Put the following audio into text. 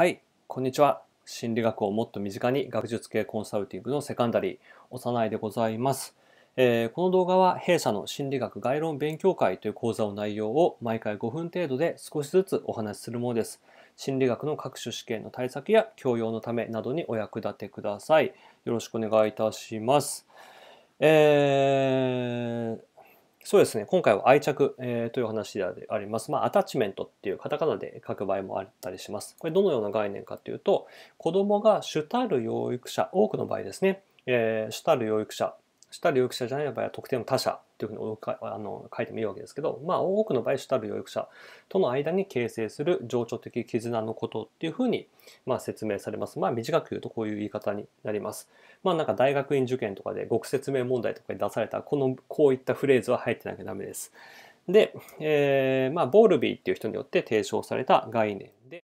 はい、こんにちは。心理学をもっと身近に学術系コンサルティングのセカンダリー、幼いでございます。えー、この動画は弊社の心理学概論勉強会という講座の内容を毎回5分程度で少しずつお話しするものです。心理学の各種試験の対策や教養のためなどにお役立てください。よろしくお願いいたします。えー、そうですね、今回は愛着、えー、という話であります。まあ、アタッチメントっていうカタカナで書く場合もあったりします。これどのような概念かというと、子供が主たる養育者、多くの場合ですね、えー、主たる養育者主たる有力者じゃない場合は特定の他者というふうにあの書いてもいいわけですけど、まあ、多くの場合主たる有力者との間に形成する情緒的絆のことっていうふうに、まあ、説明されます。まあ、短く言うとこういう言い方になります。まあ、なんか大学院受験とかで極説明問題とかに出されたこのこういったフレーズは入ってなきゃダメです。で、えー、まあ、ボールビーっていう人によって提唱された概念で